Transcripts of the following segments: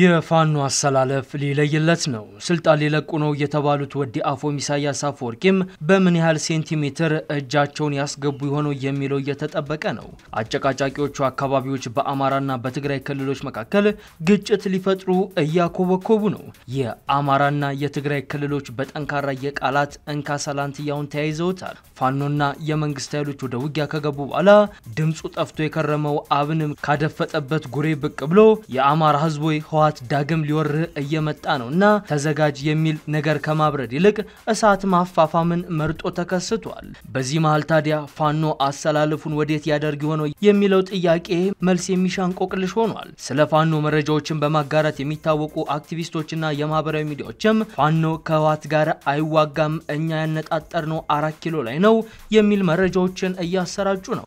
የፋኖ አሰላለፍ ሊለይለት ነው። ስልጣን ሊለቁ ነው የተባሉት ወዲ አፎም ኢሳያስ አፈወርቂም በምን ያህል ሴንቲሜትር እጃቸውን ያስገቡ የሆነው የሚለው እየተጠበቀ ነው። አጨቃጫቂዎቹ አካባቢዎች በአማራና በትግራይ ክልሎች መካከል ግጭት ሊፈጥሩ እያኮበኮቡ ነው። የአማራና የትግራይ ክልሎች በጠንካራ የቃላት እንካሰላንትያውን ተያይዘውታል። ፋኖና የመንግስት ኃይሎች ወደ ውጊያ ከገቡ በኋላ ድምፁ ጠፍቶ የከረመው አብን ካደፈጠበት ጉሬ ብቅ ብሎ የአማራ ህዝቦ ህዋ እሳት ዳግም ሊወርህ እየመጣ ነው እና ተዘጋጅ የሚል ነገር ከማብረድ ይልቅ እሳት ማፋፋምን መርጦ ተከስቷል። በዚህ መሀል ታዲያ ፋኖ አሰላለፉን ወዴት ያደርግ የሆነው የሚለው ጥያቄ መልስ የሚሻንቆቅልሽ ሆኗል። ስለ ፋኖ መረጃዎችን በማጋራት የሚታወቁ አክቲቪስቶችና የማህበራዊ ሚዲያዎችም ፋኖ ከህወሓት ጋር አይዋጋም፣ እኛ ያነጣጠርነው አራት ኪሎ ላይ ነው የሚል መረጃዎችን እያሰራጩ ነው።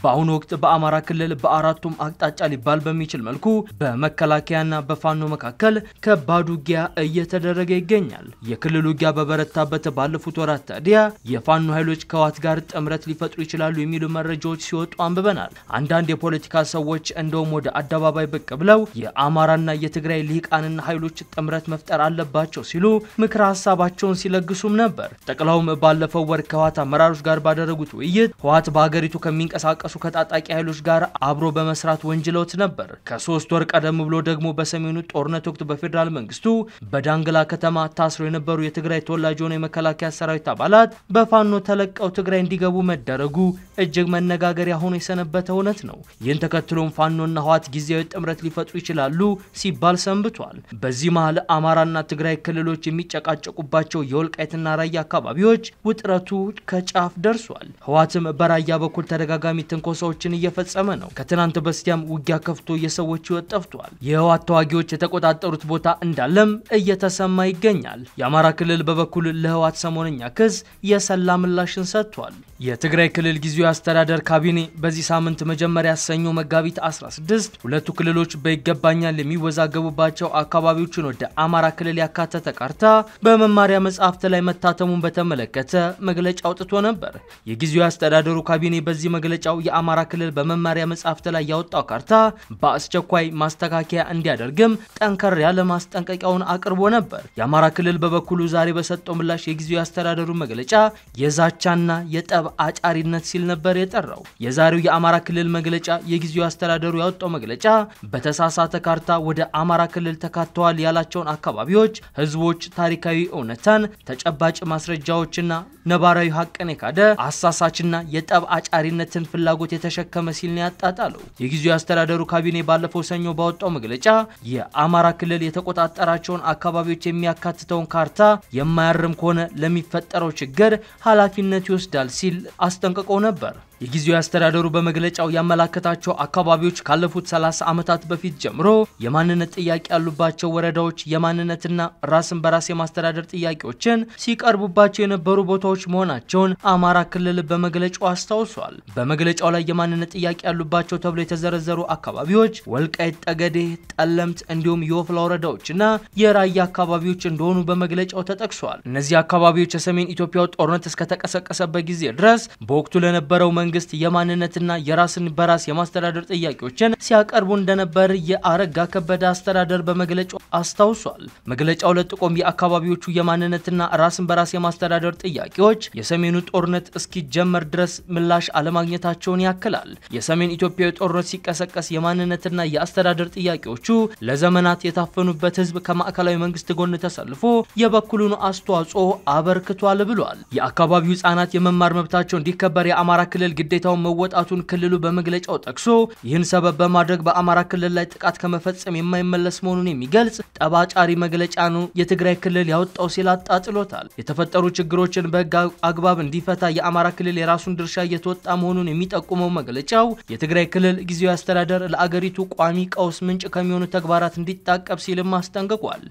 በአሁኑ ወቅት በአማራ ክልል በአራቱም አቅጣጫ ሊባል በሚችል መልኩ በመከላከያና በፋኖ መካከል ከባድ ውጊያ እየተደረገ ይገኛል። የክልል ውጊያ በበረታበት ባለፉት ወራት ታዲያ የፋኖ ኃይሎች ከዋት ጋር ጥምረት ሊፈጥሩ ይችላሉ የሚሉ መረጃዎች ሲወጡ አንብበናል። አንዳንድ የፖለቲካ ሰዎች እንደውም ወደ አደባባይ ብቅ ብለው የአማራና የትግራይ ሊቃንና ኃይሎች ጥምረት መፍጠር አለባቸው ሲሉ ምክረ ሀሳባቸውን ሲለግሱም ነበር። ጠቅላውም ባለፈው ወር ከህዋት አመራሮች ጋር ባደረጉት ውይይት ህዋት በሀገሪቱ ከሚንቀሳቀ ከተጠቃቀሱ ከታጣቂ ኃይሎች ጋር አብሮ በመስራት ወንጅለውት ነበር። ከሶስት ወር ቀደም ብሎ ደግሞ በሰሜኑ ጦርነት ወቅት በፌዴራል መንግስቱ በዳንግላ ከተማ ታስረው የነበሩ የትግራይ ተወላጅ የሆነ የመከላከያ ሰራዊት አባላት በፋኖ ተለቀው ትግራይ እንዲገቡ መደረጉ እጅግ መነጋገሪያ ሆኖ የሰነበተ እውነት ነው። ይህን ተከትሎም ፋኖና ህዋት ጊዜያዊ ጥምረት ሊፈጥሩ ይችላሉ ሲባል ሰንብቷል። በዚህ መሀል አማራና ትግራይ ክልሎች የሚጨቃጨቁባቸው የወልቃይትና ራያ አካባቢዎች ውጥረቱ ከጫፍ ደርሷል። ህዋትም በራያ በኩል ተደጋጋሚ ትንኮሳዎችን እየፈጸመ ነው። ከትናንት በስቲያም ውጊያ ከፍቶ የሰዎች ሕይወት ጠፍቷል። የህወሓት ተዋጊዎች የተቆጣጠሩት ቦታ እንዳለም እየተሰማ ይገኛል። የአማራ ክልል በበኩል ለህወሓት ሰሞነኛ ክስ የሰላ ምላሽን ሰጥቷል። የትግራይ ክልል ጊዜያዊ አስተዳደር ካቢኔ በዚህ ሳምንት መጀመሪያ ሰኞ መጋቢት 16 ሁለቱ ክልሎች በይገባኛል የሚወዛገቡባቸው አካባቢዎችን ወደ አማራ ክልል ያካተተ ካርታ በመማሪያ መጽሐፍት ላይ መታተሙን በተመለከተ መግለጫ አውጥቶ ነበር። የጊዜያዊ አስተዳደሩ ካቢኔ በዚህ መግለጫው የአማራ ክልል በመማሪያ መጽሐፍት ላይ ያወጣው ካርታ በአስቸኳይ ማስተካከያ እንዲያደርግም ጠንከር ያለ ማስጠንቀቂያውን አቅርቦ ነበር። የአማራ ክልል በበኩሉ ዛሬ በሰጠው ምላሽ የጊዜው ያስተዳደሩ መግለጫ የዛቻና የጠብ አጫሪነት ሲል ነበር የጠራው። የዛሬው የአማራ ክልል መግለጫ የጊዜው አስተዳደሩ ያወጣው መግለጫ በተሳሳተ ካርታ ወደ አማራ ክልል ተካተዋል ያላቸውን አካባቢዎች፣ ህዝቦች ታሪካዊ እውነታን ተጨባጭ ማስረጃዎችና ነባራዊ ሀቅን የካደ አሳሳችና የጠብ አጫሪነትን ፍለ ፍላጎት የተሸከመ ሲል ነው ያጣጣለው። የጊዜው አስተዳደሩ ካቢኔ ባለፈው ሰኞ ባወጣው መግለጫ የአማራ ክልል የተቆጣጠራቸውን አካባቢዎች የሚያካትተውን ካርታ የማያርም ከሆነ ለሚፈጠረው ችግር ኃላፊነት ይወስዳል ሲል አስጠንቅቆ ነበር። የጊዜው አስተዳደሩ በመግለጫው ያመላከታቸው አካባቢዎች ካለፉት 30 ዓመታት በፊት ጀምሮ የማንነት ጥያቄ ያሉባቸው ወረዳዎች የማንነትና ራስን በራስ የማስተዳደር ጥያቄዎችን ሲቀርቡባቸው የነበሩ ቦታዎች መሆናቸውን አማራ ክልል በመግለጫው አስታውሷል። በመግለጫው ላይ የማንነት ጥያቄ ያሉባቸው ተብሎ የተዘረዘሩ አካባቢዎች ወልቃይት ጠገዴ፣ ጠለምት እንዲሁም የወፍላ ወረዳዎችና የራያ አካባቢዎች እንደሆኑ በመግለጫው ተጠቅሷል። እነዚህ አካባቢዎች የሰሜን ኢትዮጵያው ጦርነት እስከተቀሰቀሰበት ጊዜ ድረስ በወቅቱ ለነበረው መንግስት መንግስት የማንነትና የራስን በራስ የማስተዳደር ጥያቄዎችን ሲያቀርቡ እንደነበር የአረጋ ከበደ አስተዳደር በመግለጫው አስታውሷል። መግለጫው ለጥቆም የአካባቢዎቹ የማንነትና ራስን በራስ የማስተዳደር ጥያቄዎች የሰሜኑ ጦርነት እስኪጀመር ድረስ ምላሽ አለማግኘታቸውን ያክላል። የሰሜን ኢትዮጵያ ጦርነት ሲቀሰቀስ የማንነትና የአስተዳደር ጥያቄዎቹ ለዘመናት የታፈኑበት ህዝብ ከማዕከላዊ መንግስት ጎን ተሰልፎ የበኩሉን አስተዋጽኦ አበርክቷል ብሏል። የአካባቢው ህጻናት የመማር መብታቸው እንዲከበር የአማራ ክልል ግዴታውን መወጣቱን ክልሉ በመግለጫው ጠቅሶ ይህን ሰበብ በማድረግ በአማራ ክልል ላይ ጥቃት ከመፈጸም የማይመለስ መሆኑን የሚገልጽ ጠባጫሪ መግለጫ ነው የትግራይ ክልል ያወጣው ሲል አጣጥሎታል። የተፈጠሩ ችግሮችን በህግ አግባብ እንዲፈታ የአማራ ክልል የራሱን ድርሻ እየተወጣ መሆኑን የሚጠቁመው መግለጫው የትግራይ ክልል ጊዜያዊ አስተዳደር ለአገሪቱ ቋሚ ቀውስ ምንጭ ከሚሆኑ ተግባራት እንዲታቀብ ሲልም አስጠንቅቋል።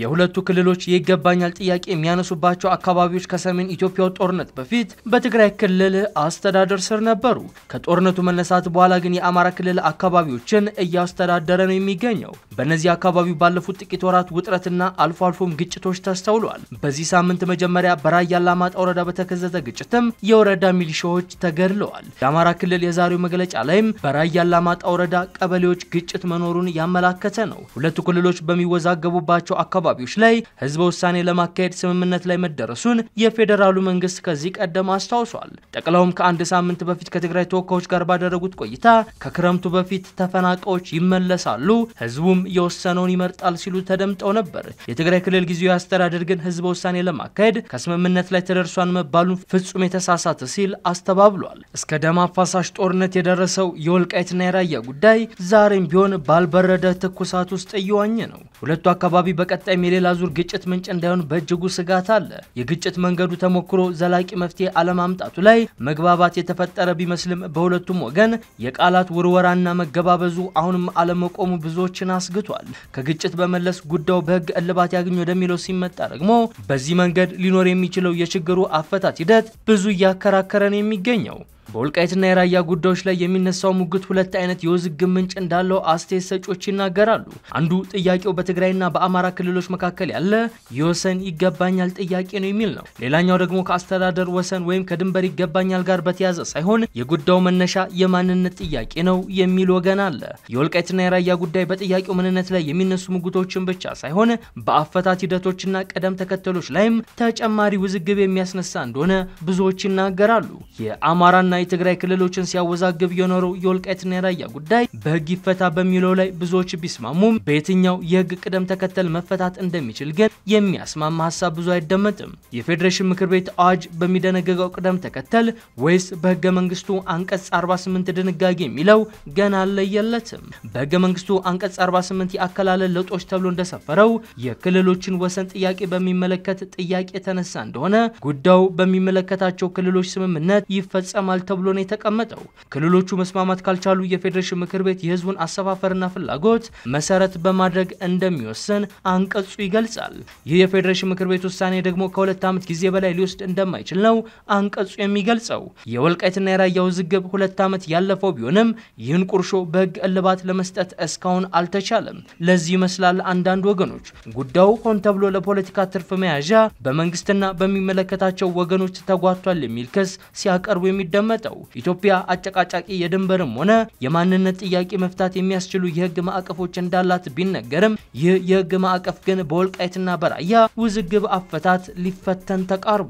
የሁለቱ ክልሎች የይገባኛል ጥያቄ የሚያነሱባቸው አካባቢዎች ከሰሜን ኢትዮጵያው ጦርነት በፊት በትግራይ ክልል አስተዳደር ስር ነበሩ። ከጦርነቱ መነሳት በኋላ ግን የአማራ ክልል አካባቢዎችን እያስተዳደረ ነው የሚገኘው። በእነዚህ አካባቢ ባለፉት ጥቂት ወራት ውጥረትና አልፎ አልፎም ግጭቶች ተስተውሏል። በዚህ ሳምንት መጀመሪያ በራያ አላማጣ ወረዳ በተከሰተ ግጭትም የወረዳ ሚሊሻዎች ተገድለዋል። የአማራ ክልል የዛሬው መግለጫ ላይም በራያ አላማጣ ወረዳ ቀበሌዎች ግጭት መኖሩን ያመላከተ ነው። ሁለቱ ክልሎች በሚወዛገቡባቸው አካባቢ አካባቢዎች ላይ ህዝበ ውሳኔ ለማካሄድ ስምምነት ላይ መደረሱን የፌዴራሉ መንግስት ከዚህ ቀደም አስታውሷል። ጠቅላውም ከአንድ ሳምንት በፊት ከትግራይ ተወካዮች ጋር ባደረጉት ቆይታ ከክረምቱ በፊት ተፈናቃዮች ይመለሳሉ፣ ህዝቡም የወሰነውን ይመርጣል ሲሉ ተደምጠው ነበር። የትግራይ ክልል ጊዜያዊ አስተዳደር ግን ህዝበ ውሳኔ ለማካሄድ ከስምምነት ላይ ተደርሷን መባሉን ፍጹም የተሳሳተ ሲል አስተባብሏል። እስከ ደም አፋሳሽ ጦርነት የደረሰው የወልቃይትና የራያ ጉዳይ ዛሬም ቢሆን ባልበረደ ትኩሳት ውስጥ እየዋኘ ነው። ሁለቱ አካባቢ በቀጣይም የሌላ ዙር ግጭት ምንጭ እንዳይሆን በእጅጉ ስጋት አለ። የግጭት መንገዱ ተሞክሮ ዘላቂ መፍትሄ አለማምጣቱ ላይ መግባባት የተፈጠረ ቢመስልም በሁለቱም ወገን የቃላት ውርወራና መገባበዙ አሁንም አለመቆሙ ብዙዎችን አስግቷል። ከግጭት በመለስ ጉዳዩ በህግ እልባት ያገኝ ወደሚለው ሲመጣ ደግሞ በዚህ መንገድ ሊኖር የሚችለው የችግሩ አፈታት ሂደት ብዙ እያከራከረን የሚገኘው በወልቃይትና የራያ ጉዳዮች ላይ የሚነሳው ሙግት ሁለት አይነት የውዝግብ ምንጭ እንዳለው አስተያየት ሰጮች ይናገራሉ። አንዱ ጥያቄው በትግራይና በአማራ ክልሎች መካከል ያለ የወሰን ይገባኛል ጥያቄ ነው የሚል ነው። ሌላኛው ደግሞ ከአስተዳደር ወሰን ወይም ከድንበር ይገባኛል ጋር በተያዘ ሳይሆን የጉዳዩ መነሻ የማንነት ጥያቄ ነው የሚል ወገን አለ። የወልቃይትና የራያ ጉዳይ በጥያቄው ምንነት ላይ የሚነሱ ሙግቶችን ብቻ ሳይሆን በአፈታት ሂደቶችና ቀደም ተከተሎች ላይም ተጨማሪ ውዝግብ የሚያስነሳ እንደሆነ ብዙዎች ይናገራሉ። የአማራና የትግራይ ክልሎችን ሲያወዛግብ የኖረው የወልቃይትና የራያ ጉዳይ በህግ ይፈታ በሚለው ላይ ብዙዎች ቢስማሙም በየትኛው የህግ ቅደም ተከተል መፈታት እንደሚችል ግን የሚያስማማ ሀሳብ ብዙ አይደመጥም። የፌዴሬሽን ምክር ቤት አዋጅ በሚደነገገው ቅደም ተከተል ወይስ በህገ መንግስቱ አንቀጽ 48 ድንጋጌ የሚለው ገና አልለየለትም። በህገ መንግስቱ አንቀጽ 48 የአከላለል ለውጦች ተብሎ እንደሰፈረው የክልሎችን ወሰን ጥያቄ በሚመለከት ጥያቄ የተነሳ እንደሆነ ጉዳዩ በሚመለከታቸው ክልሎች ስምምነት ይፈጸማል ተብሎ ነው የተቀመጠው። ክልሎቹ መስማማት ካልቻሉ የፌዴሬሽን ምክር ቤት የህዝቡን አሰፋፈርና ፍላጎት መሰረት በማድረግ እንደሚወስን አንቀጹ ይገልጻል። ይህ የፌዴሬሽን ምክር ቤት ውሳኔ ደግሞ ከሁለት ዓመት ጊዜ በላይ ሊወስድ እንደማይችል ነው አንቀጹ የሚገልጸው። የወልቃይትና የራያ ውዝግብ ሁለት ዓመት ያለፈው ቢሆንም ይህን ቁርሾ በህግ እልባት ለመስጠት እስካሁን አልተቻለም። ለዚህ ይመስላል አንዳንድ ወገኖች ጉዳዩ ሆን ተብሎ ለፖለቲካ ትርፍ መያዣ በመንግስትና በሚመለከታቸው ወገኖች ተጓቷል የሚል ክስ ሲያቀርቡ የሚደመ ያስቀመጠው። ኢትዮጵያ አጨቃጫቂ የድንበርም ሆነ የማንነት ጥያቄ መፍታት የሚያስችሉ የህግ ማዕቀፎች እንዳላት ቢነገርም ይህ የህግ ማዕቀፍ ግን በወልቃይትና በራያ ውዝግብ አፈታት ሊፈተን ተቃርቡ።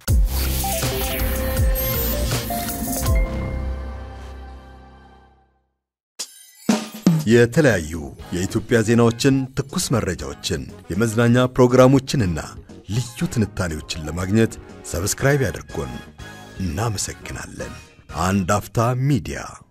የተለያዩ የኢትዮጵያ ዜናዎችን፣ ትኩስ መረጃዎችን፣ የመዝናኛ ፕሮግራሞችንና ልዩ ትንታኔዎችን ለማግኘት ሰብስክራይብ ያድርጎን። እናመሰግናለን። and after media